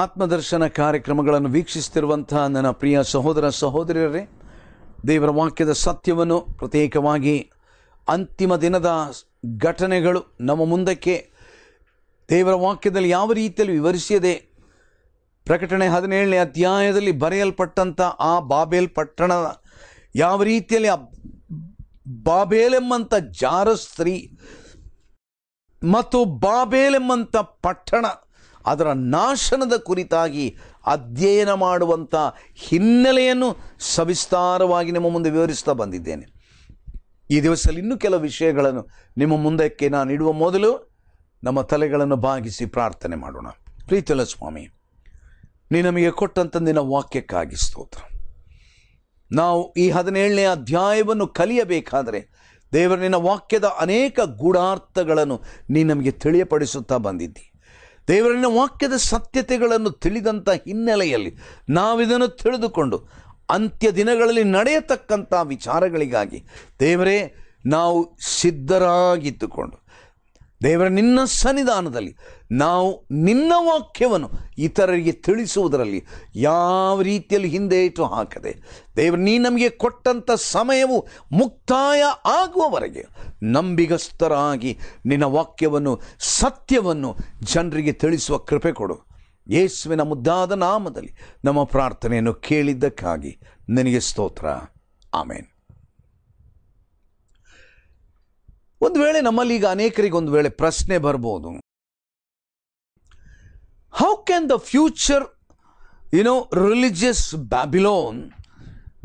ಆತ್ಮದರ್ಶನ ಕಾರ್ಯಕ್ರಮಗಳನ್ನು ವೀಕ್ಷಿಸುತ್ತಿರುವಂತಹ ನನ್ನ ಪ್ರಿಯ ಸಹೋದರ ಸಹೋದರಿಯರೇ ದೇವರ ವಾಕ್ಯದ ಸತ್ಯವನ್ನು ಪ್ರತ್ಯೇಕವಾಗಿ ಅಂತಿಮ ದಿನದ ಘಟನೆಗಳು ನಮ್ಮ ಮುಂದಕ್ಕೆ ದೇವರ ವಾಕ್ಯದಲ್ಲಿ ಯಾವ ರೀತಿಯಲ್ಲಿ ವಿವರಿಸಿದೆ ಪ್ರಕಟಣೆ ಹದಿನೇಳನೇ ಅಧ್ಯಾಯದಲ್ಲಿ ಬರೆಯಲ್ಪಟ್ಟಂಥ ಆ ಬಾಬೇಲ್ ಪಟ್ಟಣ ಯಾವ ರೀತಿಯಲ್ಲಿ ಆ ಬಾಬೇಲೆಂಬಂಥ ಜಾರ ಸ್ತ್ರೀ ಮತ್ತು ಬಾಬೇಲೆಂಬಂಥ ಪಟ್ಟಣ ಅದರ ನಾಶನದ ಕುರಿತಾಗಿ ಅಧ್ಯಯನ ಮಾಡುವಂಥ ಹಿನ್ನೆಲೆಯನ್ನು ಸವಿಸ್ತಾರವಾಗಿ ನಿಮ್ಮ ಮುಂದೆ ವಿವರಿಸ್ತಾ ಬಂದಿದ್ದೇನೆ ಈ ದಿವಸದಲ್ಲಿ ಇನ್ನೂ ಕೆಲವು ವಿಷಯಗಳನ್ನು ನಿಮ್ಮ ಮುಂದಕ್ಕೆ ನಾನು ಇಡುವ ಮೊದಲು ನಮ್ಮ ತಲೆಗಳನ್ನು ಭಾಗಿಸಿ ಪ್ರಾರ್ಥನೆ ಮಾಡೋಣ ಪ್ರೀತಿಲ ಸ್ವಾಮಿ ನೀ ನಮಗೆ ಕೊಟ್ಟಂತಂದಿನ ವಾಕ್ಯಕ್ಕಾಗಿ ಸ್ತೋತ್ರ ನಾವು ಈ ಹದಿನೇಳನೇ ಅಧ್ಯಾಯವನ್ನು ಕಲಿಯಬೇಕಾದರೆ ದೇವರ ನಿನ್ನ ವಾಕ್ಯದ ಅನೇಕ ಗೂಢಾರ್ಥಗಳನ್ನು ನೀ ನಮಗೆ ತಿಳಿಯಪಡಿಸುತ್ತಾ ಬಂದಿದ್ದಿ ದೇವರನ್ನ ವಾಕ್ಯದ ಸತ್ಯತೆಗಳನ್ನು ತಿಳಿದಂಥ ಹಿನ್ನೆಲೆಯಲ್ಲಿ ನಾವಿದನ್ನು ತಿಳಿದುಕೊಂಡು ಅಂತ್ಯ ದಿನಗಳಲ್ಲಿ ನಡೆಯತಕ್ಕಂಥ ವಿಚಾರಗಳಿಗಾಗಿ ದೇವರೇ ನಾವು ಸಿದ್ಧರಾಗಿದ್ದುಕೊಂಡು ದೇವರ ನಿನ್ನ ಸನ್ನಿಧಾನದಲ್ಲಿ ನಾವು ನಿನ್ನ ವಾಕ್ಯವನ್ನು ಇತರರಿಗೆ ತಿಳಿಸುವುದರಲ್ಲಿ ಯಾವ ರೀತಿಯಲ್ಲಿ ಹಿಂದೆ ಇಟ್ಟು ಹಾಕದೆ ದೇವರು ನೀ ನಮಗೆ ಕೊಟ್ಟಂಥ ಸಮಯವು ಮುಕ್ತಾಯ ಆಗುವವರೆಗೆ ನಂಬಿಗಸ್ಥರಾಗಿ ನಿನ್ನ ವಾಕ್ಯವನ್ನು ಸತ್ಯವನ್ನು ಜನರಿಗೆ ತಿಳಿಸುವ ಕೃಪೆ ಕೊಡು ಯೇಸುವಿನ ಮುದ್ದಾದ ನಾಮದಲ್ಲಿ ನಮ್ಮ ಪ್ರಾರ್ಥನೆಯನ್ನು ಕೇಳಿದ್ದಕ್ಕಾಗಿ ನಿನಗೆ ಸ್ತೋತ್ರ ಆಮೇನ್ ಒಂದು ವೇಳೆ ನಮ್ಮಲ್ಲಿ ಈಗ ಅನೇಕರಿಗೆ ಒಂದು ವೇಳೆ ಪ್ರಶ್ನೆ ಬರ್ಬೋದು how can the future you know religious Babylon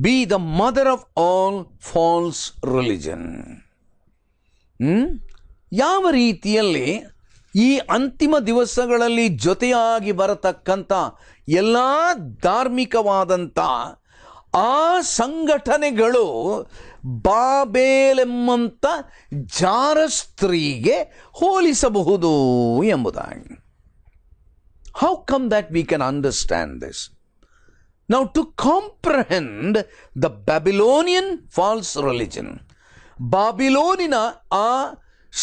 be the mother of all false religion ಯಾವ ರೀತಿಯಲ್ಲಿ ಈ ಅಂತಿಮ ದಿವಸಗಳಲ್ಲಿ ಜೊತೆಯಾಗಿ ಬರತಕ್ಕಂಥ ಎಲ್ಲ ಧಾರ್ಮಿಕವಾದಂಥ ಆ ಸಂಘಟನೆಗಳು ಬಾಬೇಲೆಂಬಂಥ ಜಾರ ಸ್ತ್ರೀಗೆ ಹೋಲಿಸಬಹುದು ಎಂಬುದಾಗಿ how come that we can understand this now to comprehend the Babylonian false religion ಬಾಬಿಲೋನಿನ ಆ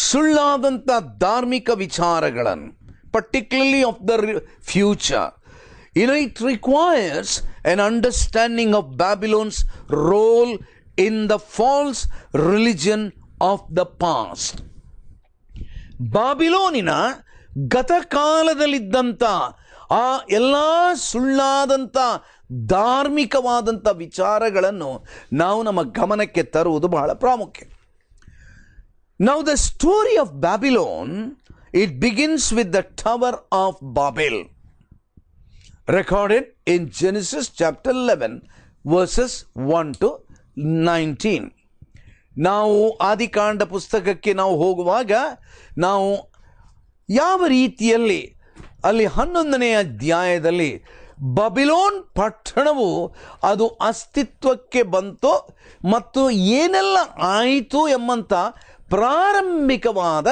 ಸುಳ್ಳಾದಂಥ ಧಾರ್ಮಿಕ ವಿಚಾರಗಳನ್ನು particularly of the future in it requires an understanding of Babylon's role in the false religion of the past. Babylonina Gatakaladalidanta A Ella Sulladanta Dharmika Vadanta Vichara Galano Now Now the story of Babylon it begins with the Tower of Babel recorded in Genesis chapter 11 verses 1 to nineteen ನಾವು ಆದಿಕಾಂಡ ಪುಸ್ತಕಕ್ಕೆ ನಾವು ಹೋಗುವಾಗ ನಾವು ಯಾವ ರೀತಿಯಲ್ಲಿ ಅಲ್ಲಿ ಹನ್ನೊಂದನೆಯ ಅಧ್ಯಾಯದಲ್ಲಿ ಬಬಿಲೋನ್ ಪಟ್ಟಣವು ಅದು ಅಸ್ತಿತ್ವಕ್ಕೆ ಬಂತು ಮತ್ತು ಏನೆಲ್ಲ ಆಯಿತು ಎಂಬಂಥ ಪ್ರಾರಂಭಿಕವಾದ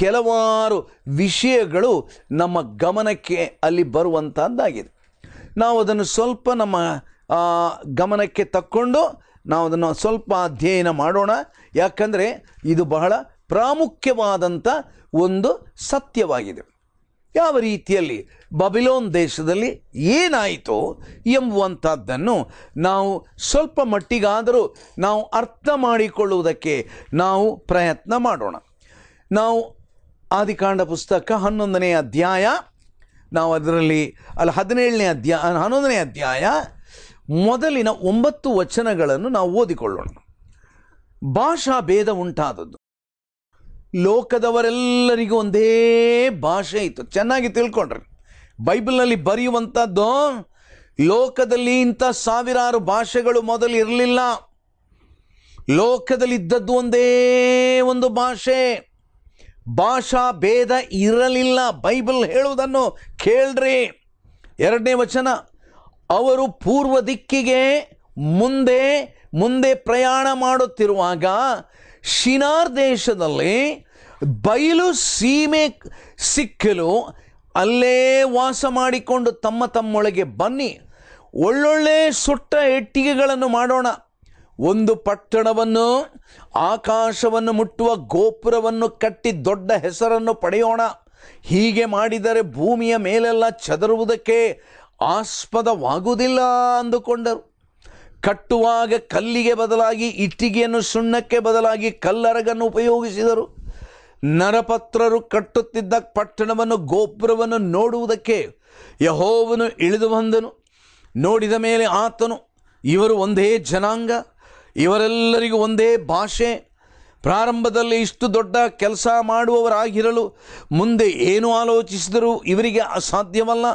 ಕೆಲವಾರು ವಿಷಯಗಳು ನಮ್ಮ ಗಮನಕ್ಕೆ ಅಲ್ಲಿ ಬರುವಂಥದ್ದಾಗಿದೆ ನಾವು ಅದನ್ನು ಸ್ವಲ್ಪ ನಮ್ಮ ಗಮನಕ್ಕೆ ತಕ್ಕೊಂಡು ನಾವು ಅದನ್ನು ಸ್ವಲ್ಪ ಅಧ್ಯಯನ ಮಾಡೋಣ ಯಾಕಂದರೆ ಇದು ಬಹಳ ಪ್ರಾಮುಖ್ಯವಾದಂಥ ಒಂದು ಸತ್ಯವಾಗಿದೆ ಯಾವ ರೀತಿಯಲ್ಲಿ ಬಬಿಲೋನ್ ದೇಶದಲ್ಲಿ ಏನಾಯಿತು ಎಂಬುವಂಥದ್ದನ್ನು ನಾವು ಸ್ವಲ್ಪ ಮಟ್ಟಿಗಾದರೂ ನಾವು ಅರ್ಥ ಮಾಡಿಕೊಳ್ಳುವುದಕ್ಕೆ ನಾವು ಪ್ರಯತ್ನ ಮಾಡೋಣ ನಾವು ಆದಿಕಾಂಡ ಪುಸ್ತಕ ಹನ್ನೊಂದನೇ ಅಧ್ಯಾಯ ನಾವು ಅದರಲ್ಲಿ ಅಲ್ಲಿ ಹದಿನೇಳನೇ ಅಧ್ಯಾಯ ಹನ್ನೊಂದನೇ ಅಧ್ಯಾಯ ಮೊದಲಿನ ಒಂಬತ್ತು ವಚನಗಳನ್ನು ನಾವು ಓದಿಕೊಳ್ಳೋಣ ಭಾಷಾ ಭೇದ ಉಂಟಾದದ್ದು ಲೋಕದವರೆಲ್ಲರಿಗೂ ಒಂದೇ ಭಾಷೆ ಇತ್ತು ಚೆನ್ನಾಗಿ ತಿಳ್ಕೊಂಡ್ರಿ ಬೈಬಲ್ನಲ್ಲಿ ಬರೆಯುವಂಥದ್ದು ಲೋಕದಲ್ಲಿ ಇಂಥ ಸಾವಿರಾರು ಭಾಷೆಗಳು ಮೊದಲು ಇರಲಿಲ್ಲ ಲೋಕದಲ್ಲಿದ್ದದ್ದು ಒಂದೇ ಒಂದು ಭಾಷೆ ಭಾಷಾ ಭೇದ ಇರಲಿಲ್ಲ ಬೈಬಲ್ ಹೇಳುವುದನ್ನು ಕೇಳ್ರಿ ಎರಡನೇ ವಚನ ಅವರು ಪೂರ್ವ ದಿಕ್ಕಿಗೆ ಮುಂದೆ ಮುಂದೆ ಪ್ರಯಾಣ ಮಾಡುತ್ತಿರುವಾಗ ಶಿನಾರ್ ದೇಶದಲ್ಲಿ ಬಯಲು ಸೀಮೆ ಸಿಕ್ಕಲು ಅಲ್ಲೇ ವಾಸ ಮಾಡಿಕೊಂಡು ತಮ್ಮ ತಮ್ಮೊಳಗೆ ಬನ್ನಿ ಒಳ್ಳೊಳ್ಳೆ ಸುಟ್ಟ ಇಟ್ಟಿಗೆಗಳನ್ನು ಮಾಡೋಣ ಒಂದು ಪಟ್ಟಣವನ್ನು ಆಕಾಶವನ್ನು ಮುಟ್ಟುವ ಗೋಪುರವನ್ನು ಕಟ್ಟಿ ದೊಡ್ಡ ಹೆಸರನ್ನು ಪಡೆಯೋಣ ಹೀಗೆ ಮಾಡಿದರೆ ಭೂಮಿಯ ಮೇಲೆಲ್ಲ ಚದರುವುದಕ್ಕೆ ಆಸ್ಪದವಾಗುವುದಿಲ್ಲ ಅಂದುಕೊಂಡರು ಕಟ್ಟುವಾಗ ಕಲ್ಲಿಗೆ ಬದಲಾಗಿ ಇಟ್ಟಿಗೆಯನ್ನು ಸುಣ್ಣಕ್ಕೆ ಬದಲಾಗಿ ಕಲ್ಲರಗನ್ನು ಉಪಯೋಗಿಸಿದರು ನರಪತ್ರರು ಕಟ್ಟುತ್ತಿದ್ದ ಪಟ್ಟಣವನ್ನು ಗೋಪುರವನ್ನು ನೋಡುವುದಕ್ಕೆ ಯಹೋವನು ಇಳಿದು ಬಂದನು ನೋಡಿದ ಮೇಲೆ ಆತನು ಇವರು ಒಂದೇ ಜನಾಂಗ ಇವರೆಲ್ಲರಿಗೂ ಒಂದೇ ಭಾಷೆ ಪ್ರಾರಂಭದಲ್ಲಿ ಇಷ್ಟು ದೊಡ್ಡ ಕೆಲಸ ಮಾಡುವವರಾಗಿರಲು ಮುಂದೆ ಏನು ಆಲೋಚಿಸಿದರೂ ಇವರಿಗೆ ಅಸಾಧ್ಯವಲ್ಲ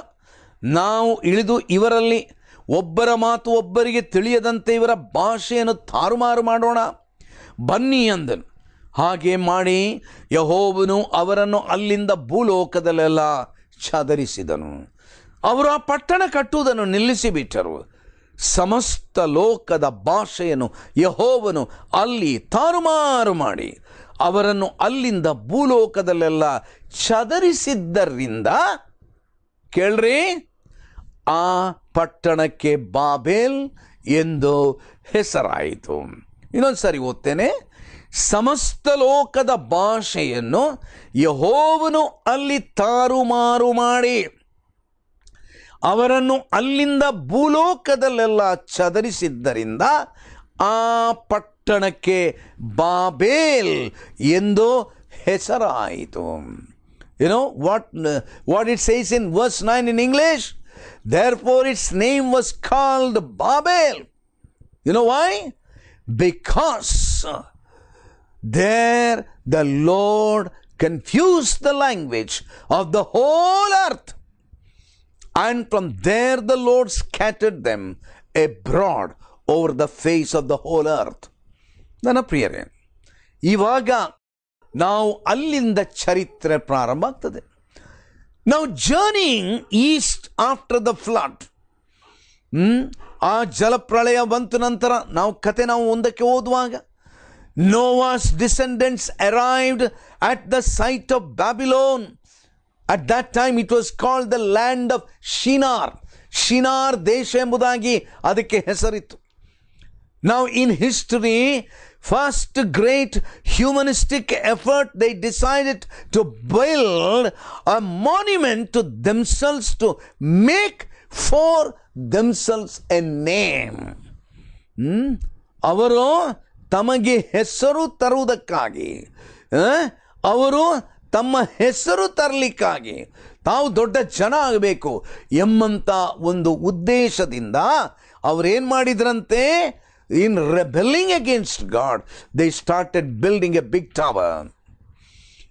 ನಾವು ಇಳಿದು ಇವರಲ್ಲಿ ಒಬ್ಬರ ಮಾತು ಒಬ್ಬರಿಗೆ ತಿಳಿಯದಂತೆ ಇವರ ಭಾಷೆಯನ್ನು ತಾರುಮಾರು ಮಾಡೋಣ ಬನ್ನಿ ಅಂದನು ಹಾಗೆ ಮಾಡಿ ಯಹೋವನು ಅವರನ್ನು ಅಲ್ಲಿಂದ ಭೂಲೋಕದಲ್ಲೆಲ್ಲ ಚದರಿಸಿದನು ಅವರು ಆ ಪಟ್ಟಣ ಕಟ್ಟುವುದನ್ನು ನಿಲ್ಲಿಸಿಬಿಟ್ಟರು ಸಮಸ್ತ ಲೋಕದ ಭಾಷೆಯನ್ನು ಯಹೋವನು ಅಲ್ಲಿ ತಾರುಮಾರು ಮಾಡಿ ಅವರನ್ನು ಅಲ್ಲಿಂದ ಭೂಲೋಕದಲ್ಲೆಲ್ಲ ಚದರಿಸಿದ್ದರಿಂದ ಕೇಳ್ರಿ ಆ ಪಟ್ಟಣಕ್ಕೆ ಬಾಬೇಲ್ ಎಂದು ಹೆಸರಾಯಿತು ಇನ್ನೊಂದು ಸಾರಿ ಓದ್ತೇನೆ ಸಮಸ್ತ ಲೋಕದ ಭಾಷೆಯನ್ನು ಯಹೋವನು ಅಲ್ಲಿ ತಾರುಮಾರು ಮಾಡಿ ಅವರನ್ನು ಅಲ್ಲಿಂದ ಭೂಲೋಕದಲ್ಲೆಲ್ಲ ಚದರಿಸಿದ್ದರಿಂದ ಆ ಪಟ್ಟಣಕ್ಕೆ ಬಾಬೇಲ್ ಎಂದು ಹೆಸರಾಯಿತು you know what what it says in verse nine in English Therefore, its name was called Babel. You know why? Because uh, there the Lord confused the language of the whole earth. And from there the Lord scattered them abroad over the face of the whole earth. ನನ್ನ ಪ್ರಿಯರೇ ಇವಾಗ ನಾವು ಅಲ್ಲಿಂದ ಚರಿತ್ರೆ ಪ್ರಾರಂಭ ಆಗ್ತದೆ Now journeying east. After the flood ಆ ಜಲಪ್ರಳಯ ಬಂತು ನಂತರ ನಾವು ಕತೆ ನಾವು ಒಂದಕ್ಕೆ ಓದುವಾಗ Noah's descendants arrived at the site of Babylon at that time it was called the land of Shinar Shinar ದೇಶ ಎಂಬುದಾಗಿ ಅದಕ್ಕೆ ಹೆಸರಿತ್ತು Now, in history, first great humanistic effort, they decided to build a monument to themselves to make for themselves a name. ಅವರು ತಮಗೆ ಹೆಸರು ತರುವುದಕ್ಕಾಗಿ ಅವರು ತಮ್ಮ ಹೆಸರು ತರಲಿಕ್ಕಾಗಿ ತಾವು ದೊಡ್ಡ ಜನ ಆಗಬೇಕು ಎಂಬಂಥ ಒಂದು ಉದ್ದೇಶದಿಂದ ಅವರೇನು ಮಾಡಿದ್ರಂತೆ in rebelling against God, they started building a big tower.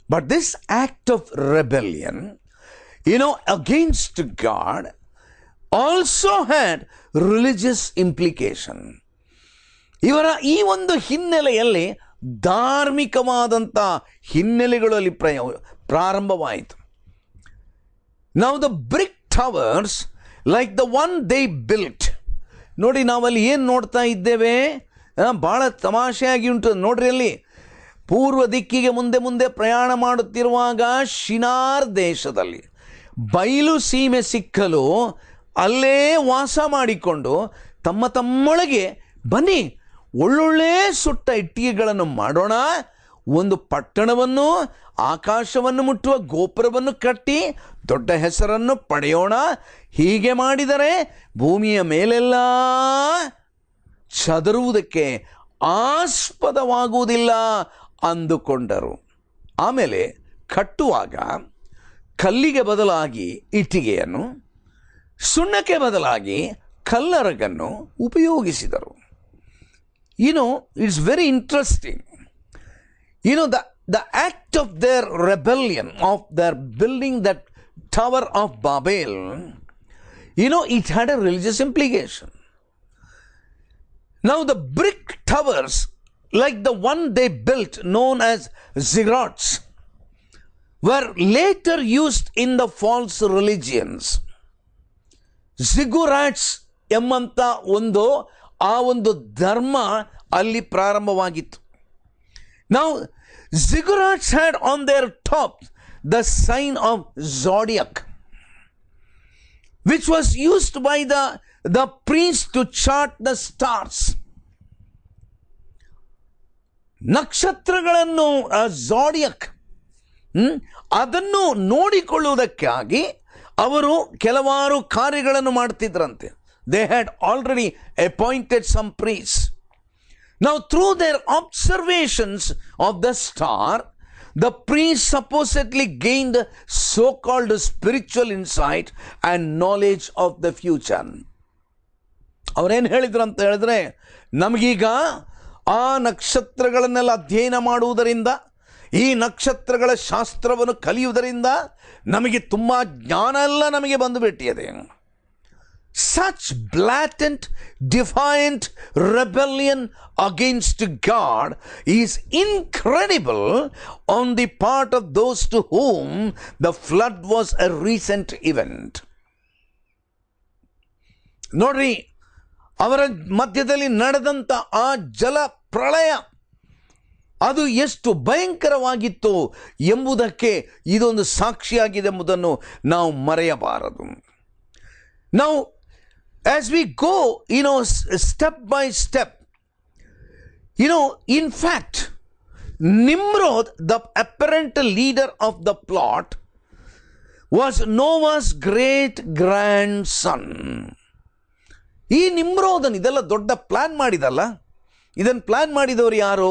But this act of rebellion, you know, against God also had religious implication. ಇವರ the ಒಂದು ಹಿನ್ನೆಲೆಯಲ್ಲಿ ಧಾರ್ಮಿಕವಾದಂಥ ಹಿನ್ನೆಲೆಗಳಲ್ಲಿ ಪ್ರಯ ಪ್ರಾರಂಭವಾಯಿತು ನಾವು the brick towers like the one ನೋಡಿ ನಾವಲ್ಲಿ ಏನು ನೋಡ್ತಾ ಇದ್ದೇವೆ ಭಾಳ ತಮಾಷೆಯಾಗಿ ಉಂಟು ನೋಡ್ರಿ ಅಲ್ಲಿ ಪೂರ್ವ ದಿಕ್ಕಿಗೆ ಮುಂದೆ ಮುಂದೆ ಪ್ರಯಾಣ ಮಾಡುತ್ತಿರುವಾಗ ಶಿನಾರ್ ದೇಶದಲ್ಲಿ ಬಯಲು ಸೀಮೆ ಸಿಕ್ಕಲು ಅಲ್ಲೇ ವಾಸ ಮಾಡಿಕೊಂಡು ತಮ್ಮ ತಮ್ಮೊಳಗೆ ಬನ್ನಿ ಒಳ್ಳೊಳ್ಳೆ ಸುಟ್ಟ ಇಟ್ಟಿಗೆಗಳನ್ನು ಮಾಡೋಣ ಒಂದು ಪಟ್ಟಣವನ್ನು ಆಕಾಶವನ್ನು ಮುಟ್ಟುವ ಗೋಪುರವನ್ನು ಕಟ್ಟಿ ದೊಡ್ಡ ಹೆಸರನ್ನು ಪಡೆಯೋಣ ಹೀಗೆ ಮಾಡಿದರೆ ಭೂಮಿಯ ಮೇಲೆಲ್ಲ ಚದರುವುದಕ್ಕೆ ಆಸ್ಪದವಾಗುವುದಿಲ್ಲ ಅಂದುಕೊಂಡರು ಆಮೇಲೆ ಕಟ್ಟುವಾಗ ಕಲ್ಲಿಗೆ ಬದಲಾಗಿ ಇಟ್ಟಿಗೆಯನ್ನು ಸುಣ್ಣಕ್ಕೆ ಬದಲಾಗಿ ಕಲ್ಲರಗನ್ನು ಉಪಯೋಗಿಸಿದರು ಇನ್ನು it's very interesting You know, the, the act of their rebellion, of their building that Tower of Babel, you know, it had a religious implication. Now, the brick towers, like the one they built known as ziggurats, were later used in the false religions. Ziggurats ಎಂಬಂಥ ಒಂದು ಆ ಒಂದು ಧರ್ಮ ಅಲ್ಲಿ ಪ್ರಾರಂಭವಾಗಿತ್ತು Now, ziggurats had on their top the sign of zodiac, which was used by the, the priests to chart the stars. ನಕ್ಷತ್ರಗಳನ್ನು kya ಅದನ್ನು ನೋಡಿಕೊಳ್ಳುವುದಕ್ಕಾಗಿ ಅವರು ಕೆಲವಾರು ಕಾರ್ಯಗಳನ್ನು ಮಾಡ್ತಿದ್ರಂತೆ They had already appointed some priests. Now, through their observations of the star, the priests supposedly gained so called spiritual insight and knowledge of the future. ಅವ್ರೇನು ಹೇಳಿದ್ರು ಅಂತ ಹೇಳಿದ್ರೆ ನಮಗೀಗ ಆ ನಕ್ಷತ್ರಗಳನ್ನೆಲ್ಲ ಅಧ್ಯಯನ ಮಾಡುವುದರಿಂದ ಈ ನಕ್ಷತ್ರಗಳ ಶಾಸ್ತ್ರವನ್ನು ಕಲಿಯುವುದರಿಂದ ನಮಗೆ ತುಂಬ ಜ್ಞಾನ ಎಲ್ಲ ನಮಗೆ ಬಂದು ಬಿಟ್ಟಿದೆ such blatant, defiant rebellion against God is incredible on the part of those to whom the flood was a recent event. ನೋಡ್ರಿ ಅವರ ಮಧ್ಯದಲ್ಲಿ ನಡೆದಂಥ ಆ ಜಲ ಪ್ರಳಯ ಅದು ಎಷ್ಟು ಭಯಂಕರವಾಗಿತ್ತು ಎಂಬುದಕ್ಕೆ ಇದೊಂದು ಸಾಕ್ಷಿಯಾಗಿದೆ ಎಂಬುದನ್ನು ನಾವು ಮರೆಯಬಾರದು Now as we go, you know, step by step, you know, in fact, Nimrod, the apparent leader of the plot, was Noah's great grandson. ಈ ನಿಮ್ರೋದನ್ ಇದೆಲ್ಲ ದೊಡ್ಡ ಪ್ಲ್ಯಾನ್ ಮಾಡಿದಲ್ಲ ಇದನ್ನು ಪ್ಲ್ಯಾನ್ ಮಾಡಿದವರು ಯಾರು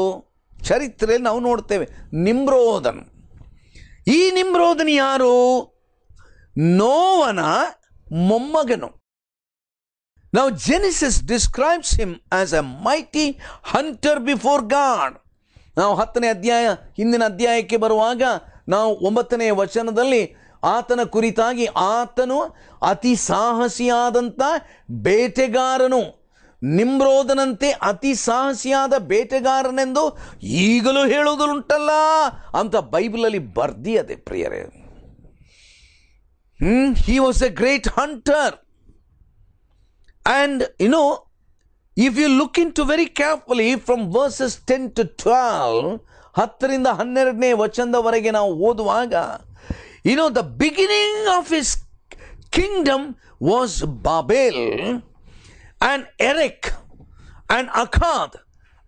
ಚರಿತ್ರೆಯಲ್ಲಿ ನಾವು ನೋಡ್ತೇವೆ ನಿಮ್ರೋದನ್ ಈ ನಿಮ್ರೋದನ್ ಯಾರು ನೋವನ ಮೊಮ್ಮಗನು Now, Genesis describes him as a mighty hunter before God. ನಾವು ಹತ್ತನೇ ಅಧ್ಯಾಯ ಹಿಂದಿನ ಅಧ್ಯಾಯಕ್ಕೆ ಬರುವಾಗ ನಾವು ಒಂಬತ್ತನೇ ವಚನದಲ್ಲಿ ಆತನ ಕುರಿತಾಗಿ ಆತನು ಅತಿ ಸಾಹಸಿಯಾದಂಥ ಬೇಟೆಗಾರನು ನಿಮ್ರೋದನಂತೆ ಅತಿ ಸಾಹಸಿಯಾದ ಬೇಟೆಗಾರನೆಂದು ಈಗಲೂ ಹೇಳುವುದುಂಟಲ್ಲ ಅಂತ ಬೈಬಲಲ್ಲಿ ಬರ್ದಿ ಅದೇ ಪ್ರಿಯರೇ he was a great hunter And you know, if you look into very carefully from verses 10 to 12, the Hatharinda Hanerne Vachanda Varagena Vodvaga, you know, the beginning of his kingdom was Babel and Erech and Akkad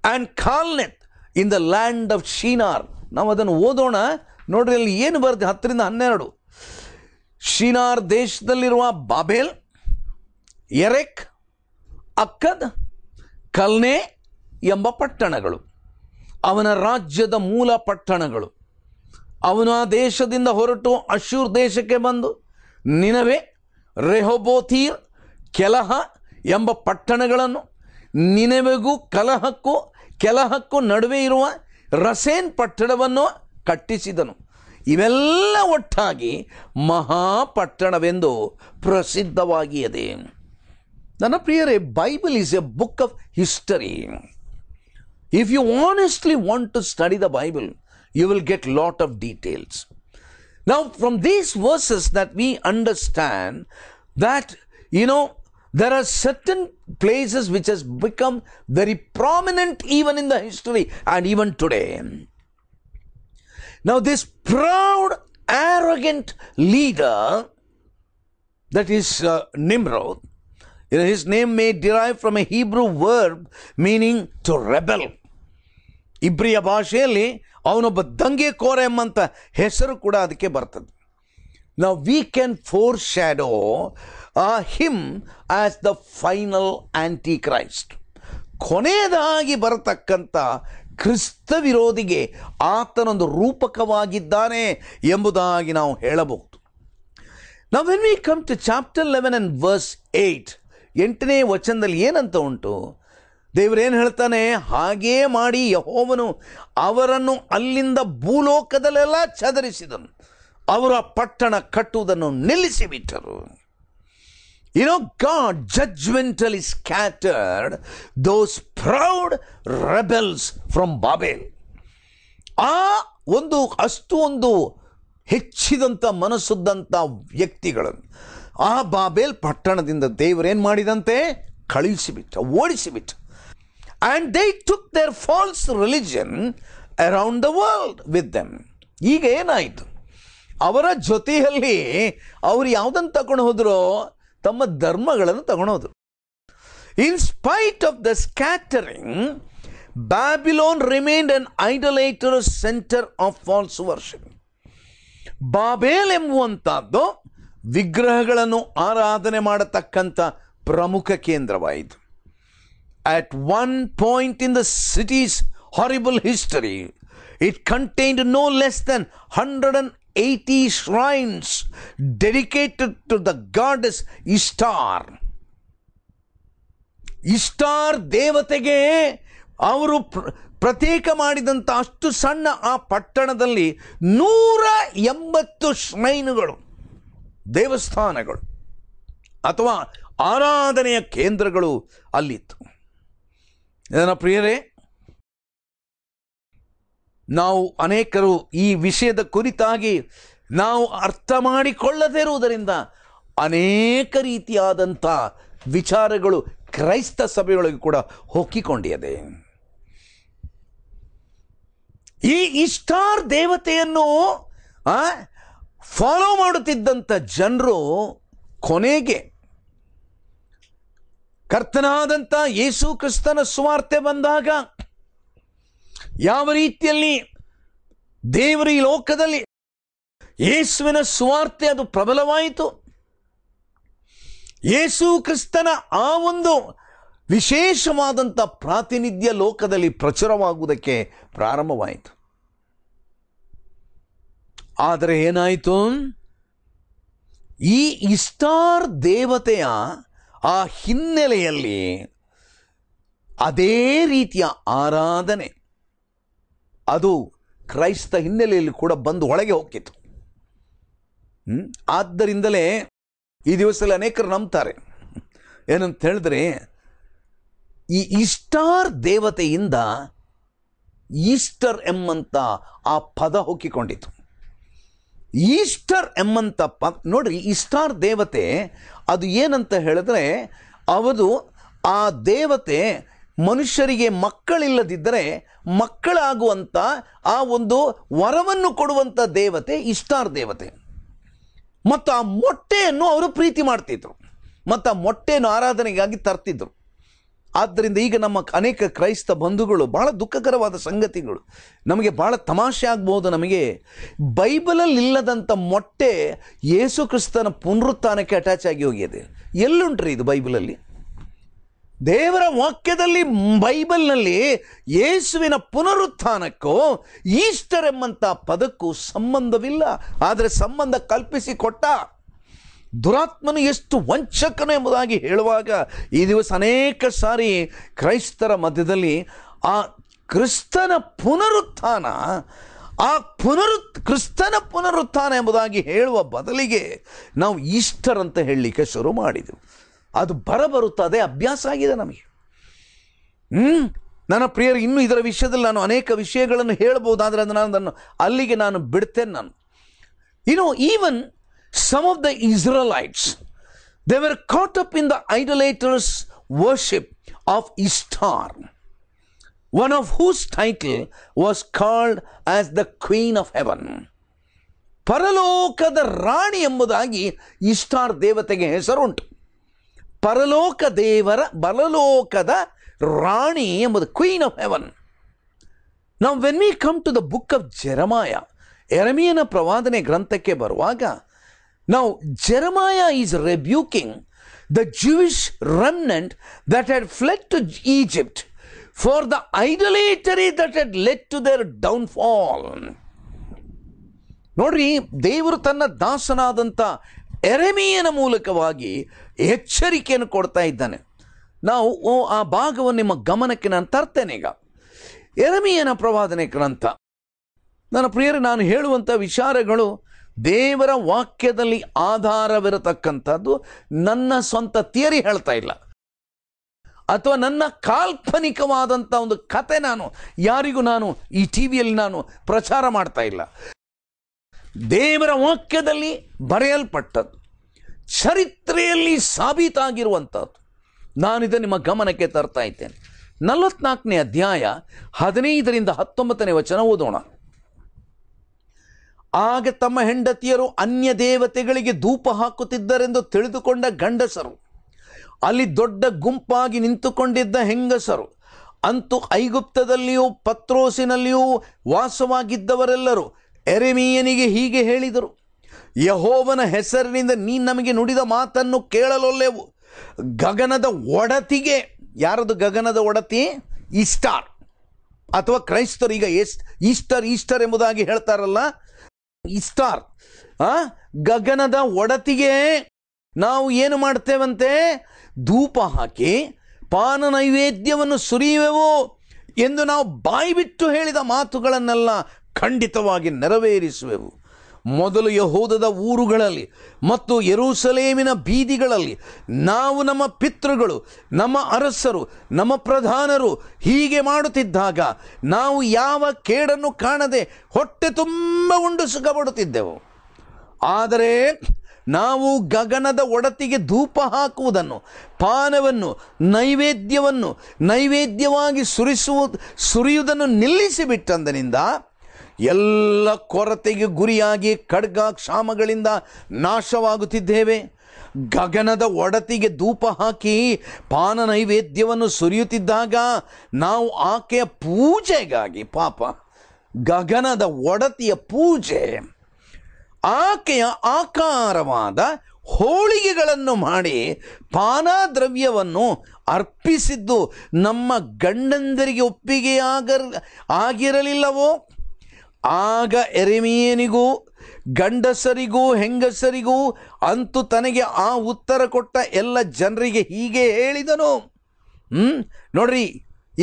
and Kalnet in the land of Shinar. Now, then, Vodona, not really Yenvar, Hatharinda Hanerdu. Shinar Desh Babel. Erech Akkad Calneh ಎಂಬ ಪಟ್ಟಣಗಳು ಅವನ ರಾಜ್ಯದ ಮೂಲ ಪಟ್ಟಣಗಳು ಅವನು ಆ ದೇಶದಿಂದ ಹೊರಟು ಅಶೂರ್ ದೇಶಕ್ಕೆ ಬಂದು ನಿನವೆ ರೆಹೋಬೋಥೀರ್ ಕೆಲಹ ಎಂಬ ಪಟ್ಟಣಗಳನ್ನು ನಿನವೆಗೂ ಕಲಹಕ್ಕೂ ಕೆಲಹಕ್ಕೂ ನಡುವೆ ಇರುವ ರಸೇನ್ ಪಟ್ಟಣವನ್ನು ಕಟ್ಟಿಸಿದನು ಇವೆಲ್ಲ ಒಟ್ಟಾಗಿ ಮಹಾಪಟ್ಟಣವೆಂದು ಪ್ರಸಿದ್ಧವಾಗಿಯದೆ ನನ್ನ ಪ್ರಿಯರೇ Bible is a book of history if you honestly want to study the Bible you will get lot of details ನಾವು from these verses that we understand that you know there are certain places which has become very prominent even in the history and even today now this proud arrogant leader that is uh, nimrod You know, his name may derive from a Hebrew verb meaning to rebel. ಇಬ್ರಿಯ ಭಾಷೆಯಲ್ಲಿ ಅವನೊಬ್ಬ ದಂಗೆ ಕೋರೆ ಎಂಬಂಥ ಹೆಸರು ಕೂಡ ಅದಕ್ಕೆ ಬರ್ತದೆ ನಾವು we can foreshadow him as the final antichrist ಕೊನೆಯದಾಗಿ ಬರತಕ್ಕಂಥ ಕ್ರಿಸ್ತ ವಿರೋಧಿಗೆ ಆತನೊಂದು ರೂಪಕವಾಗಿದ್ದಾನೆ ಎಂಬುದಾಗಿ ನಾವು ಹೇಳಬಹುದು ನಾವು when we come to chapter eleven and verse eight ಎಂಟನೇ ವಚನದಲ್ಲಿ ಏನಂತ ಉಂಟು ದೇವರೇನು ಹೇಳ್ತಾನೆ ಹಾಗೇ ಮಾಡಿ ಯಹೋವನು ಅವರನ್ನು ಅಲ್ಲಿಂದ ಭೂಲೋಕದಲ್ಲೆಲ್ಲ ಚದರಿಸಿದನು ಅವರ ಪಟ್ಟಣ ಕಟ್ಟುವುದನ್ನು ನಿಲ್ಲಿಸಿಬಿಟ್ಟರು you know God is scattered those proud rebels from Babel ಆ ಒಂದು ಅಷ್ಟು ಒಂದು ಹೆಚ್ಚಿದಂಥ ಮನಸ್ಸುದ್ದಂಥ ವ್ಯಕ್ತಿಗಳನ್ನು ಆ ಬಾಬೇಲ್ ಪಟ್ಟಣದಿಂದ ದೇವರೇನು ಮಾಡಿದಂತೆ ಕಳಿಸಿಬಿಟ್ಟ ಓಡಿಸಿಬಿಟ್ಟ and they took their false religion around the world with them ಈಗ ಏನಾಯಿತು ಅವರ ಜೊತೆಯಲ್ಲಿ ಅವರು ಯಾವುದನ್ನು ತಗೊಂಡು ಹೋದರೋ ತಮ್ಮ ಧರ್ಮಗಳನ್ನು ತಗೊಂಡು ಹೋದರು in spite of the scattering Babylon remained an idolater center of false version Babel ಎಂಬುವಂಥದ್ದು ವಿಗ್ರಹಗಳನ್ನು ಆರಾಧನೆ ಮಾಡತಕ್ಕಂಥ ಪ್ರಮುಖ ಕೇಂದ್ರವಾಯಿತು at one point in the city's horrible history it contained no less then hundred and eighty shrines dedicated to the goddess Ishtar Ishtar ದೇವತೆಗೆ ಅವರು ಪ್ರತ್ಯೇಕ ಮಾಡಿದಂಥ ಅಷ್ಟು ಸಣ್ಣ ಆ ಪಟ್ಟಣದಲ್ಲಿ ನೂರ ಎಂಬತ್ತು ಶ್ರೈನುಗಳು ದೇವಸ್ಥಾನಗಳು ಅಥವಾ ಆರಾಧನೆಯ ಕೇಂದ್ರಗಳು ಅಲ್ಲಿತ್ತು ಇದನ್ನು ಪ್ರಿಯರೇ ನಾವು ಅನೇಕರು ಈ ವಿಷಯದ ಕುರಿತಾಗಿ ನಾವು ಅರ್ಥ ಮಾಡಿಕೊಳ್ಳದೇ ಇರುವುದರಿಂದ ಅನೇಕ ರೀತಿಯಾದಂಥ ವಿಚಾರಗಳು ಕ್ರೈಸ್ತ ಸಭೆಯೊಳಗೆ ಕೂಡ ಹೊಕ್ಕಿಕೊಂಡಿದೆ ಈ ಇಷ್ಟಾರ್ ದೇವತೆಯನ್ನು ಫಾಲೋ ಮಾಡುತ್ತಿದ್ದಂಥ ಜನರು ಕೊನೆಗೆ ಕರ್ತನಾದಂಥ ಯೇಸು ಕ್ರಿಸ್ತನ ಸುವಾರ್ತೆ ಬಂದಾಗ ಯಾವ ರೀತಿಯಲ್ಲಿ ದೇವರ ಈ ಲೋಕದಲ್ಲಿ ಯೇಸುವಿನ ಸುವಾರ್ತೆ ಅದು ಪ್ರಬಲವಾಯಿತು ಯೇಸು ಕ್ರಿಸ್ತನ ಆ ಒಂದು ವಿಶೇಷವಾದಂಥ ಪ್ರಾತಿನಿಧ್ಯ ಲೋಕದಲ್ಲಿ ಪ್ರಚುರವಾಗುವುದಕ್ಕೆ ಪ್ರಾರಂಭವಾಯಿತು ಆದರೆ ಏನಾಯಿತು ಈ ಇಸ್ಟಾರ್ ದೇವತೆಯ ಆ ಹಿನ್ನೆಲೆಯಲ್ಲಿ ಅದೇ ರೀತಿಯ ಆರಾಧನೆ ಅದು ಕ್ರೈಸ್ತ ಹಿನ್ನೆಲೆಯಲ್ಲಿ ಕೂಡ ಬಂದು ಒಳಗೆ ಹೋಗ್ತಿತ್ತು ಆದ್ದರಿಂದಲೇ ಈ ದಿವಸದಲ್ಲಿ ಅನೇಕರು ನಂಬ್ತಾರೆ ಏನಂತ ಹೇಳಿದ್ರೆ ಈ ಇಸ್ಟಾರ್ ದೇವತೆಯಿಂದ ಈಸ್ಟರ್ ಎಂಬಂಥ ಆ ಪದ ಹೊಕ್ಕಿಕೊಂಡಿತ್ತು ಈಸ್ಟರ್ ಎಂಬಂತ ನೋಡಿ ನೋಡ್ರಿ ದೇವತೆ ಅದು ಏನಂತ ಹೇಳಿದ್ರೆ ಅವರು ಆ ದೇವತೆ ಮನುಷ್ಯರಿಗೆ ಮಕ್ಕಳಿಲ್ಲದಿದ್ದರೆ ಮಕ್ಕಳಾಗುವಂಥ ಆ ಒಂದು ವರವನ್ನು ಕೊಡುವಂಥ ದೇವತೆ ಇಷ್ಟಾರ್ ದೇವತೆ ಮತ್ತು ಆ ಮೊಟ್ಟೆಯನ್ನು ಅವರು ಪ್ರೀತಿ ಮಾಡ್ತಿದ್ರು ಮತ್ತು ಆ ಮೊಟ್ಟೆಯನ್ನು ಆರಾಧನೆಗಾಗಿ ತರ್ತಿದ್ರು ಆದ್ದರಿಂದ ಈಗ ನಮ್ಮ ಅನೇಕ ಕ್ರೈಸ್ತ ಬಂಧುಗಳು ಭಾಳ ದುಃಖಕರವಾದ ಸಂಗತಿಗಳು ನಮಗೆ ಭಾಳ ತಮಾಷೆ ಆಗ್ಬೋದು ನಮಗೆ ಬೈಬಲಲ್ಲಿ ಇಲ್ಲದಂಥ ಮೊಟ್ಟೆ ಯೇಸು ಕ್ರಿಸ್ತನ ಪುನರುತ್ಥಾನಕ್ಕೆ ಅಟ್ಯಾಚ್ ಆಗಿ ಹೋಗಿದೆ ಎಲ್ಲುಂಟ್ರಿ ಇದು ಬೈಬಲಲ್ಲಿ ದೇವರ ವಾಕ್ಯದಲ್ಲಿ ಬೈಬಲ್ನಲ್ಲಿ ಯೇಸುವಿನ ಪುನರುತ್ಥಾನಕ್ಕೂ ಈಸ್ಟರ್ ಎಂಬಂಥ ಪದಕ್ಕೂ ಸಂಬಂಧವಿಲ್ಲ ಆದರೆ ಸಂಬಂಧ ಕಲ್ಪಿಸಿ ಕೊಟ್ಟ ದುರಾತ್ಮನು ಎಷ್ಟು ವಂಚಕನು ಎಂಬುದಾಗಿ ಹೇಳುವಾಗ ಈ ದಿವಸ ಅನೇಕ ಸಾರಿ ಕ್ರೈಸ್ತರ ಮಧ್ಯದಲ್ಲಿ ಆ ಕ್ರಿಸ್ತನ ಪುನರುತ್ಥಾನ ಆ ಪುನರುತ್ ಕ್ರಿಸ್ತನ ಪುನರುತ್ಥಾನ ಎಂಬುದಾಗಿ ಹೇಳುವ ಬದಲಿಗೆ ನಾವು ಈಸ್ಟರ್ ಅಂತ ಹೇಳಲಿಕ್ಕೆ ಶುರು ಮಾಡಿದೆವು ಅದು ಅದೇ ಅಭ್ಯಾಸ ಆಗಿದೆ ನಮಗೆ ಹ್ಞೂ ನನ್ನ ಪ್ರಿಯರು ಇನ್ನೂ ಇದರ ವಿಷಯದಲ್ಲಿ ನಾನು ಅನೇಕ ವಿಷಯಗಳನ್ನು ಹೇಳಬಹುದು ಅದು ನಾನು ಅಲ್ಲಿಗೆ ನಾನು ಬಿಡ್ತೇನೆ ನಾನು ಇನ್ನು even some of the Israelites, they were caught up in the idolaters' worship of Ishtar, one of whose title was called as the Queen of Heaven. ಪರಲೋಕದ ರಾಣಿ ಎಂಬುದಾಗಿ ಇಷ್ಟಾರ್ ದೇವತೆಗೆ ಹೆಸರುಂಟು ಪರಲೋಕ ದೇವರ ಬಲಲೋಕದ ರಾಣಿ ಎಂಬುದು ಕ್ವೀನ್ ಆಫ್ ಹೆವನ್ ನಾವು when we come to the book of Jeremiah ಎರಮಿಯನ ಪ್ರವಾದನೆ ಗ್ರಂಥಕ್ಕೆ ಬರುವಾಗ Now, Jeremiah is rebuking the Jewish remnant that had fled to Egypt for the idolatry that had led to their fall ನೋಡ್ರಿ ದೇವರು ತನ್ನ ದಾಸನಾದಂಥ ಎರೆಮಿಯನ ಮೂಲಕವಾಗಿ ಎಚ್ಚರಿಕೆಯನ್ನು ಕೊಡ್ತಾ ಇದ್ದಾನೆ ನಾವು ಆ ಭಾಗವನ್ನು ನಿಮ್ಮ ಗಮನಕ್ಕೆ ನಾನು ತರ್ತೇನೆ ಈಗ ಎರೆಮಿಯನ ಪ್ರವಾದನೆ ಗ್ರಂಥ ನನ್ನ ಪ್ರಿಯರೇ ನಾನು ಹೇಳುವಂಥ ವಿಚಾರಗಳು ದೇವರ ವಾಕ್ಯದಲ್ಲಿ ಆಧಾರವಿರತಕ್ಕಂಥದ್ದು ನನ್ನ ಸ್ವಂತ ಥಿಯರಿ ಹೇಳ್ತಾ ಇಲ್ಲ ಅಥವಾ ನನ್ನ ಕಾಲ್ಪನಿಕವಾದಂಥ ಒಂದು ಕತೆ ನಾನು ಯಾರಿಗೂ ನಾನು ಈ ಟಿ ವಿಯಲ್ಲಿ ನಾನು ಪ್ರಚಾರ ಮಾಡ್ತಾ ಇಲ್ಲ ದೇವರ ವಾಕ್ಯದಲ್ಲಿ ಬರೆಯಲ್ಪಟ್ಟದ್ದು ಚರಿತ್ರೆಯಲ್ಲಿ ಸಾಬೀತಾಗಿರುವಂಥದ್ದು ನಾನಿದು ನಿಮ್ಮ ಗಮನಕ್ಕೆ ತರ್ತಾ ಇದ್ದೇನೆ ನಲವತ್ನಾಲ್ಕನೇ ಅಧ್ಯಾಯ ಹದಿನೈದರಿಂದ ಹತ್ತೊಂಬತ್ತನೇ ವಚನ ಓದೋಣ ಆಗ ತಮ್ಮ ಹೆಂಡತಿಯರು ಅನ್ಯ ದೇವತೆಗಳಿಗೆ ಧೂಪ ಹಾಕುತ್ತಿದ್ದರೆಂದು ತಿಳಿದುಕೊಂಡ ಗಂಡಸರು ಅಲ್ಲಿ ದೊಡ್ಡ ಗುಂಪಾಗಿ ನಿಂತುಕೊಂಡಿದ್ದ ಹೆಂಗಸರು ಅಂತೂ ಐಗುಪ್ತದಲ್ಲಿಯೂ ಪತ್ರೋಸಿನಲ್ಲಿಯೂ ವಾಸವಾಗಿದ್ದವರೆಲ್ಲರೂ ಎರೆಮೀಯನಿಗೆ ಹೀಗೆ ಹೇಳಿದರು ಯಹೋವನ ಹೆಸರಿನಿಂದ ನೀ ನಮಗೆ ನುಡಿದ ಮಾತನ್ನು ಕೇಳಲೊಲ್ಲೆವು ಗಗನದ ಒಡತಿಗೆ ಯಾರದು ಗಗನದ ಒಡತಿ ಈಸ್ಟಾರ್ ಅಥವಾ ಕ್ರೈಸ್ತರು ಈಗ ಎಸ್ ಈಸ್ಟರ್ ಈಸ್ಟರ್ ಎಂಬುದಾಗಿ ಹೇಳ್ತಾರಲ್ಲ ಇಸ್ತಾರ್ ಆ ಗಗನದ ಒಡತಿಗೆ ನಾವು ಏನು ಮಾಡ್ತೇವಂತೆ ಧೂಪ ಹಾಕಿ ಪಾನ ನೈವೇದ್ಯವನ್ನು ಸುರಿಯುವೆವು ಎಂದು ನಾವು ಬಾಯಿಬಿಟ್ಟು ಹೇಳಿದ ಮಾತುಗಳನ್ನೆಲ್ಲ ಖಂಡಿತವಾಗಿ ನೆರವೇರಿಸುವೆವು ಮೊದಲು ಯಹೋದದ ಊರುಗಳಲ್ಲಿ ಮತ್ತು ಯರೂಸಲೇಮಿನ ಬೀದಿಗಳಲ್ಲಿ ನಾವು ನಮ್ಮ ಪಿತೃಗಳು ನಮ್ಮ ಅರಸರು ನಮ್ಮ ಪ್ರಧಾನರು ಹೀಗೆ ಮಾಡುತ್ತಿದ್ದಾಗ ನಾವು ಯಾವ ಕೇಡನ್ನು ಕಾಣದೆ ಹೊಟ್ಟೆ ತುಂಬ ಉಂಡು ಸುಖಪಡುತ್ತಿದ್ದೆವು ಆದರೆ ನಾವು ಗಗನದ ಒಡತಿಗೆ ಧೂಪ ಹಾಕುವುದನ್ನು ಪಾನವನ್ನು ನೈವೇದ್ಯವನ್ನು ನೈವೇದ್ಯವಾಗಿ ಸುರಿಸುವುದು ಸುರಿಯುವುದನ್ನು ನಿಲ್ಲಿಸಿಬಿಟ್ಟಂದನಿಂದ ಎಲ್ಲ ಕೊರತೆಗೆ ಗುರಿಯಾಗಿ ಖಡ್ಗ ಕ್ಷಾಮಗಳಿಂದ ನಾಶವಾಗುತ್ತಿದ್ದೇವೆ ಗಗನದ ಒಡತಿಗೆ ಧೂಪ ಹಾಕಿ ಪಾನ ನೈವೇದ್ಯವನ್ನು ಸುರಿಯುತ್ತಿದ್ದಾಗ ನಾವು ಆಕೆಯ ಪೂಜೆಗಾಗಿ ಪಾಪ ಗಗನದ ಒಡತಿಯ ಪೂಜೆ ಆಕೆಯ ಆಕಾರವಾದ ಹೋಳಿಗೆಗಳನ್ನು ಮಾಡಿ ಪಾನ ದ್ರವ್ಯವನ್ನು ಅರ್ಪಿಸಿದ್ದು ನಮ್ಮ ಗಂಡಂದರಿಗೆ ಒಪ್ಪಿಗೆಯಾಗ ಆಗಿರಲಿಲ್ಲವೋ ಆಗ ಎರೆಮಿಯನಿಗೂ ಗಂಡಸರಿಗೂ ಹೆಂಗಸರಿಗೂ ಅಂತೂ ತನಗೆ ಆ ಉತ್ತರ ಕೊಟ್ಟ ಎಲ್ಲ ಜನರಿಗೆ ಹೀಗೆ ಹೇಳಿದನು ಹ್ಞೂ ನೋಡ್ರಿ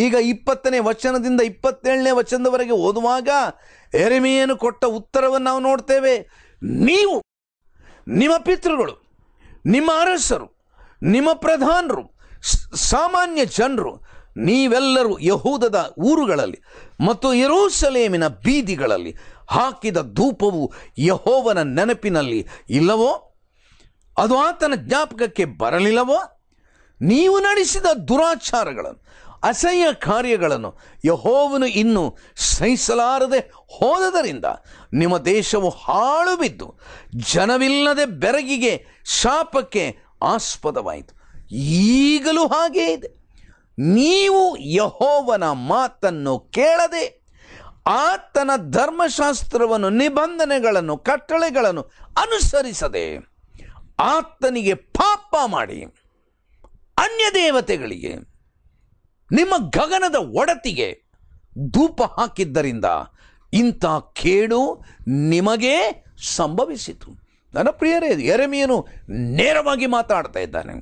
ಈಗ ಇಪ್ಪತ್ತನೇ ವಚನದಿಂದ ಇಪ್ಪತ್ತೇಳನೇ ವಚನದವರೆಗೆ ಓದುವಾಗ ಎರೆಮಿಯನ್ನು ಕೊಟ್ಟ ಉತ್ತರವನ್ನು ನಾವು ನೋಡ್ತೇವೆ ನೀವು ನಿಮ್ಮ ಪಿತೃಗಳು ನಿಮ್ಮ ಅರಸರು ನಿಮ್ಮ ಪ್ರಧಾನರು ಸಾಮಾನ್ಯ ಜನರು ನೀವೆಲ್ಲರೂ ಯಹೂದದ ಊರುಗಳಲ್ಲಿ ಮತ್ತು ಯರೂಸಲೇಮಿನ ಬೀದಿಗಳಲ್ಲಿ ಹಾಕಿದ ಧೂಪವು ಯಹೋವನ ನೆನಪಿನಲ್ಲಿ ಇಲ್ಲವೋ ಅದು ಆತನ ಜ್ಞಾಪಕಕ್ಕೆ ಬರಲಿಲ್ಲವೋ ನೀವು ನಡೆಸಿದ ದುರಾಚಾರಗಳನ್ನು ಅಸಹ್ಯ ಕಾರ್ಯಗಳನ್ನು ಯಹೋವನು ಇನ್ನೂ ಸಹಿಸಲಾರದೆ ಹೋದದರಿಂದ ನಿಮ್ಮ ದೇಶವು ಹಾಳು ಬಿದ್ದು ಜನವಿಲ್ಲದೆ ಬೆರಗಿಗೆ ಶಾಪಕ್ಕೆ ಆಸ್ಪದವಾಯಿತು ಈಗಲೂ ಹಾಗೇ ಇದೆ ನೀವು ಯಹೋವನ ಮಾತನ್ನು ಕೇಳದೆ ಆತನ ಧರ್ಮಶಾಸ್ತ್ರವನ್ನು ನಿಬಂಧನೆಗಳನ್ನು ಕಟ್ಟಳೆಗಳನ್ನು ಅನುಸರಿಸದೆ ಆತನಿಗೆ ಪಾಪ ಮಾಡಿ ಅನ್ಯ ದೇವತೆಗಳಿಗೆ ನಿಮ್ಮ ಗಗನದ ಒಡತಿಗೆ ಧೂಪ ಹಾಕಿದ್ದರಿಂದ ಇಂಥ ಕೇಡು ನಿಮಗೇ ಸಂಭವಿಸಿತು ನನ್ನ ಪ್ರಿಯರೇ ಎರೆಮಿಯನು ನೇರವಾಗಿ ಮಾತಾಡ್ತಾ ಇದ್ದಾನೆ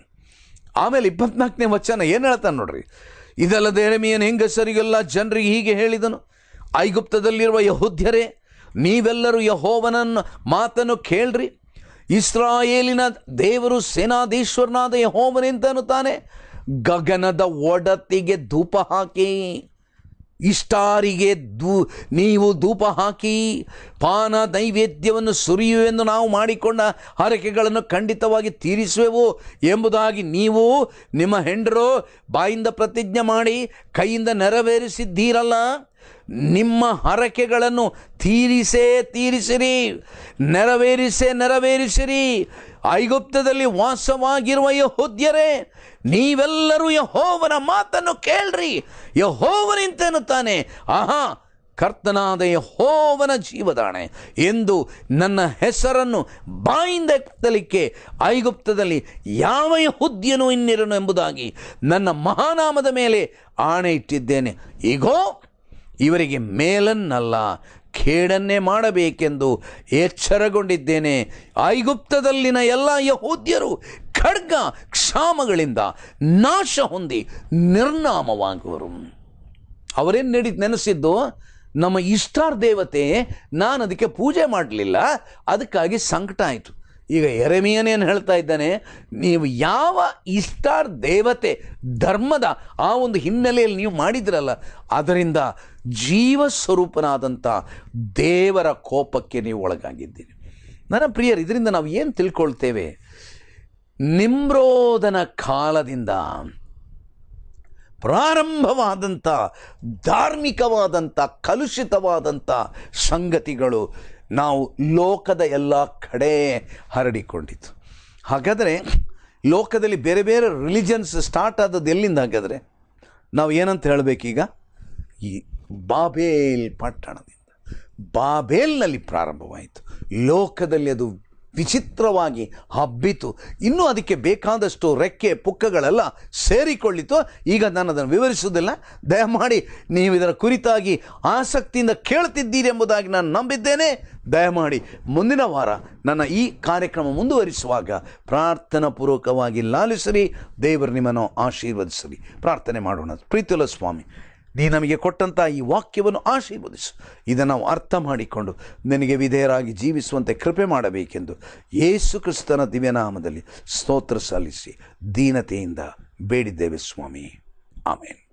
ಆಮೇಲೆ ಇಪ್ಪತ್ನಾಲ್ಕನೇ ವಚನ ಏನು ಹೇಳ್ತಾನೆ ನೋಡ್ರಿ ಇದಲ್ಲದೆ ಹೆಂಗ ಹೆಂಗಸರಿಗೆಲ್ಲ ಜನರಿಗೆ ಹೀಗೆ ಹೇಳಿದನು ಐಗುಪ್ತದಲ್ಲಿರುವ ಯಹೋದ್ಯರೇ ನೀವೆಲ್ಲರೂ ಯಹೋವನ ಮಾತನ್ನು ಕೇಳ್ರಿ ಇಸ್ರಾಯೇಲಿನ ದೇವರು ಸೇನಾಧೀಶ್ವರನಾದ ಯಹೋವನೆಂತನು ತಾನೆ ಗಗನದ ಒಡತಿಗೆ ಧೂಪ ಹಾಕಿ ಇಷ್ಟಾರಿಗೆ ದೂ ನೀವು ಧೂಪ ಹಾಕಿ ಪಾನ ನೈವೇದ್ಯವನ್ನು ಸುರಿಯುವೆಂದು ನಾವು ಮಾಡಿಕೊಂಡ ಹರಕೆಗಳನ್ನು ಖಂಡಿತವಾಗಿ ತೀರಿಸುವೆವು ಎಂಬುದಾಗಿ ನೀವು ನಿಮ್ಮ ಹೆಂಡರು ಬಾಯಿಂದ ಪ್ರತಿಜ್ಞೆ ಮಾಡಿ ಕೈಯಿಂದ ನೆರವೇರಿಸಿದ್ದೀರಲ್ಲ ನಿಮ್ಮ ಹರಕೆಗಳನ್ನು ತೀರಿಸೇ ತೀರಿಸಿರಿ ನೆರವೇರಿಸೇ ನೆರವೇರಿಸಿರಿ ಐಗುಪ್ತದಲ್ಲಿ ವಾಸವಾಗಿರುವ ಯಹೋದ್ಯರೇ ನೀವೆಲ್ಲರೂ ಯಹೋವನ ಮಾತನ್ನು ಕೇಳ್ರಿ ಯಹೋವನಿಂತೇನುತ್ತಾನೆ ಆಹಾ ಕರ್ತನಾದ ಯಹೋವನ ಜೀವದಾಣೆ ಎಂದು ನನ್ನ ಹೆಸರನ್ನು ಬಾಯಿಂದ ಐಗುಪ್ತದಲ್ಲಿ ಯಾವ ಹುದ್ದೆಯನ್ನು ಇನ್ನಿರನು ಎಂಬುದಾಗಿ ನನ್ನ ಮಹಾನಾಮದ ಮೇಲೆ ಆಣೆ ಇಟ್ಟಿದ್ದೇನೆ ಈಗೋ ಇವರಿಗೆ ಮೇಲನ್ನಲ್ಲ ಖೇಡನ್ನೇ ಮಾಡಬೇಕೆಂದು ಎಚ್ಚರಗೊಂಡಿದ್ದೇನೆ ಐಗುಪ್ತದಲ್ಲಿನ ಎಲ್ಲ ಯಹೋದ್ಯರು ಖಡ್ಗ ಕ್ಷಾಮಗಳಿಂದ ನಾಶ ಹೊಂದಿ ನಿರ್ನಾಮವಾಗುವರು ಅವರೇನು ನಡಿ ನೆನೆಸಿದ್ದು ನಮ್ಮ ಇಷ್ಟಾರ್ ದೇವತೆ ನಾನು ಅದಕ್ಕೆ ಪೂಜೆ ಮಾಡಲಿಲ್ಲ ಅದಕ್ಕಾಗಿ ಸಂಕಟ ಆಯಿತು ಈಗ ಏನು ಹೇಳ್ತಾ ಇದ್ದಾನೆ ನೀವು ಯಾವ ಇಷ್ಟಾರ್ ದೇವತೆ ಧರ್ಮದ ಆ ಒಂದು ಹಿನ್ನೆಲೆಯಲ್ಲಿ ನೀವು ಮಾಡಿದ್ರಲ್ಲ ಅದರಿಂದ ಜೀವ ಸ್ವರೂಪನಾದಂಥ ದೇವರ ಕೋಪಕ್ಕೆ ನೀವು ಒಳಗಾಗಿದ್ದೀರಿ ನನ್ನ ಪ್ರಿಯರು ಇದರಿಂದ ನಾವು ಏನು ತಿಳ್ಕೊಳ್ತೇವೆ ನಿಮ್ರೋದನ ಕಾಲದಿಂದ ಪ್ರಾರಂಭವಾದಂಥ ಧಾರ್ಮಿಕವಾದಂಥ ಕಲುಷಿತವಾದಂಥ ಸಂಗತಿಗಳು ನಾವು ಲೋಕದ ಎಲ್ಲ ಕಡೆ ಹರಡಿಕೊಂಡಿತ್ತು ಹಾಗಾದರೆ ಲೋಕದಲ್ಲಿ ಬೇರೆ ಬೇರೆ ರಿಲಿಜನ್ಸ್ ಸ್ಟಾರ್ಟ್ ಆದದ್ದು ಎಲ್ಲಿಂದ ಹಾಗಾದರೆ ನಾವು ಏನಂತ ಹೇಳಬೇಕೀಗ ಈ ಬಾಬೇಲ್ ಪಟ್ಟಣದಿಂದ ಬಾಬೇಲ್ನಲ್ಲಿ ಪ್ರಾರಂಭವಾಯಿತು ಲೋಕದಲ್ಲಿ ಅದು ವಿಚಿತ್ರವಾಗಿ ಹಬ್ಬಿತು ಇನ್ನೂ ಅದಕ್ಕೆ ಬೇಕಾದಷ್ಟು ರೆಕ್ಕೆ ಪುಕ್ಕಗಳೆಲ್ಲ ಸೇರಿಕೊಳ್ಳಿತು ಈಗ ನಾನು ಅದನ್ನು ವಿವರಿಸುವುದಿಲ್ಲ ದಯಮಾಡಿ ನೀವು ಇದರ ಕುರಿತಾಗಿ ಆಸಕ್ತಿಯಿಂದ ಕೇಳ್ತಿದ್ದೀರಿ ಎಂಬುದಾಗಿ ನಾನು ನಂಬಿದ್ದೇನೆ ದಯಮಾಡಿ ಮುಂದಿನ ವಾರ ನನ್ನ ಈ ಕಾರ್ಯಕ್ರಮ ಮುಂದುವರಿಸುವಾಗ ಪ್ರಾರ್ಥನಾ ಪೂರ್ವಕವಾಗಿ ಲಾಲಿಸಲಿ ದೇವರು ನಿಮ್ಮನ್ನು ಆಶೀರ್ವದಿಸಲಿ ಪ್ರಾರ್ಥನೆ ಮಾಡೋಣ ಪ್ರೀತುಲ ಸ್ವಾಮಿ ನೀ ನಮಗೆ ಕೊಟ್ಟಂಥ ಈ ವಾಕ್ಯವನ್ನು ಆಶೀರ್ವದಿಸು ಇದನ್ನು ನಾವು ಅರ್ಥ ಮಾಡಿಕೊಂಡು ನಿನಗೆ ವಿಧೇಯರಾಗಿ ಜೀವಿಸುವಂತೆ ಕೃಪೆ ಮಾಡಬೇಕೆಂದು ಯೇಸು ಕ್ರಿಸ್ತನ ದಿವ್ಯನಾಮದಲ್ಲಿ ಸ್ತೋತ್ರ ಸಲ್ಲಿಸಿ ದೀನತೆಯಿಂದ ಬೇಡಿದ್ದೇವೆ ಸ್ವಾಮಿ ಆಮೇನ್